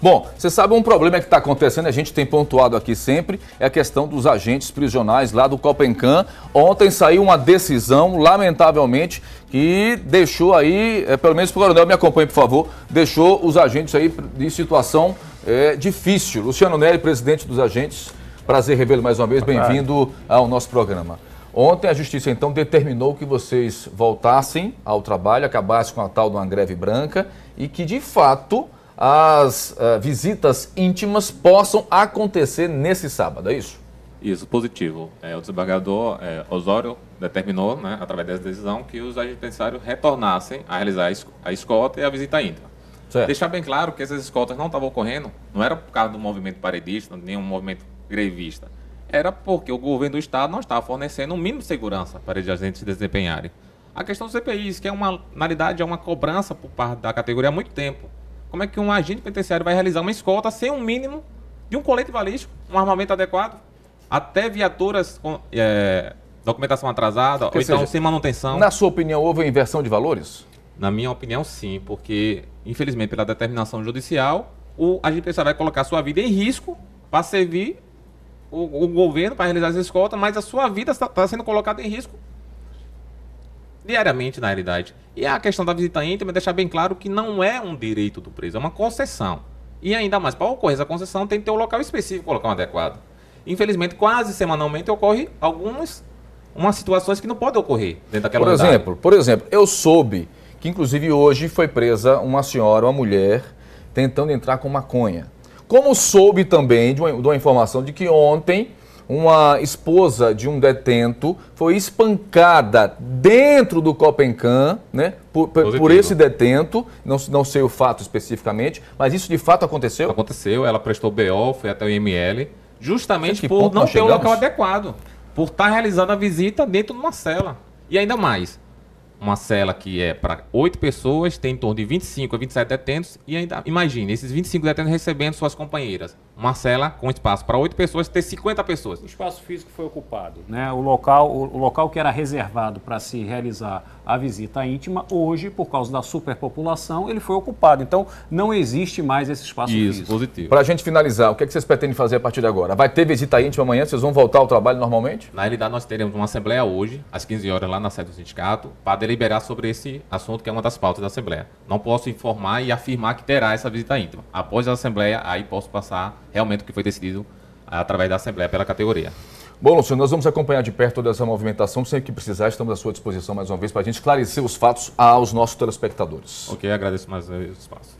Bom, você sabe um problema que está acontecendo, a gente tem pontuado aqui sempre, é a questão dos agentes prisionais lá do Copencan. Ontem saiu uma decisão, lamentavelmente, que deixou aí, é, pelo menos o coronel me acompanhe, por favor, deixou os agentes aí em situação é, difícil. Luciano Nery, presidente dos agentes, prazer revê-lo mais uma vez, bem-vindo ao nosso programa. Ontem a justiça então determinou que vocês voltassem ao trabalho, acabassem com a tal de uma greve branca e que de fato as uh, visitas íntimas possam acontecer nesse sábado, é isso? Isso, positivo. É, o desembargador é, Osório determinou, né, através dessa decisão, que os agentes penitenciários retornassem a realizar a escolta e a visita íntima. Certo. Deixar bem claro que essas escoltas não estavam ocorrendo, não era por causa do movimento paredista, nenhum movimento grevista. Era porque o governo do Estado não estava fornecendo o um mínimo de segurança para os agentes se desempenharem. A questão dos CPIs, que é uma, na realidade, é uma cobrança por parte da categoria há muito tempo. Como é que um agente penitenciário vai realizar uma escolta sem um mínimo de um colete balístico, um armamento adequado, até viaturas com é, documentação atrasada, ou, ou então seja, então sem manutenção? Na sua opinião, houve uma inversão de valores? Na minha opinião, sim, porque, infelizmente, pela determinação judicial, o agente penitenciário vai colocar sua vida em risco para servir o, o governo, para realizar essa escolta, mas a sua vida está, está sendo colocada em risco diariamente, na realidade. E a questão da visita íntima é deixar bem claro que não é um direito do preso, é uma concessão. E ainda mais, para ocorrer essa concessão, tem que ter um local específico, colocar um adequado. Infelizmente, quase semanalmente ocorre algumas umas situações que não podem ocorrer dentro daquela por unidade. exemplo Por exemplo, eu soube que, inclusive, hoje foi presa uma senhora, uma mulher, tentando entrar com maconha. Como soube também de uma, de uma informação de que ontem uma esposa de um detento foi espancada dentro do Copencan, né? Por, por, esse detento, não, não sei o fato especificamente, mas isso de fato aconteceu? Aconteceu, ela prestou BO, foi até o IML, justamente por não ter o um local adequado, por estar tá realizando a visita dentro de uma cela. E ainda mais, uma cela que é para oito pessoas, tem em torno de 25 a 27 detentos, e ainda imagine, esses 25 detentos recebendo suas companheiras. Uma cela com espaço para oito pessoas ter 50 pessoas. O espaço físico foi ocupado. Né? O, local, o, o local que era reservado para se realizar a visita íntima, hoje, por causa da superpopulação, ele foi ocupado. Então, não existe mais esse espaço Isso, físico. positivo. Para a gente finalizar, o que, é que vocês pretendem fazer a partir de agora? Vai ter visita íntima amanhã? Vocês vão voltar ao trabalho normalmente? Na realidade, nós teremos uma assembleia hoje, às 15 horas, lá na sede do sindicato, para deliberar sobre esse assunto, que é uma das pautas da Assembleia. Não posso informar e afirmar que terá essa visita íntima. Após a Assembleia, aí posso passar realmente o que foi decidido eh, através da Assembleia pela categoria. Bom, Luciano, nós vamos acompanhar de perto toda essa movimentação. Sempre que precisar, estamos à sua disposição mais uma vez para a gente esclarecer os fatos aos nossos telespectadores. Ok, agradeço mais o espaço.